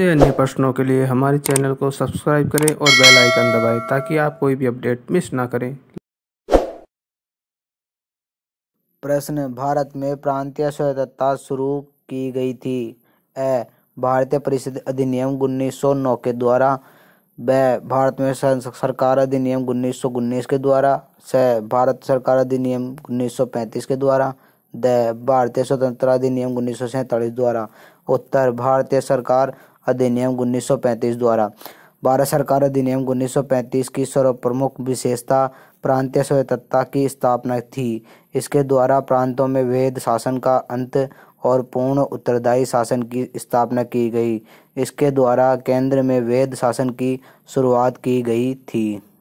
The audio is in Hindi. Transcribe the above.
अन्य प्रश्नों के लिए हमारे चैनल को सब्सक्राइब करें और बेल आइकन दबाएं ताकि आप कोई भी अपडेट मिस ना करें प्रश्न भारत में प्रांतीय स्वतंत्रता शुरू की गई थी ए भारतीय परिषद अधिनियम उन्नीस के द्वारा ब भारत में सरकार अधिनियम उन्नीस के द्वारा स भारत सरकार अधिनियम 1935 के द्वारा द भारतीय स्वतंत्रता अधिनियम उन्नीस द्वारा उत्तर भारतीय सरकार अधिनियम 1935 द्वारा भारत सरकार अधिनियम 1935 की सर्वप्रमुख विशेषता प्रांतीय स्वतंत्रता की स्थापना थी इसके द्वारा प्रांतों में वेद शासन का अंत और पूर्ण उत्तरदायी शासन की स्थापना की गई इसके द्वारा केंद्र में वेद शासन की शुरुआत की गई थी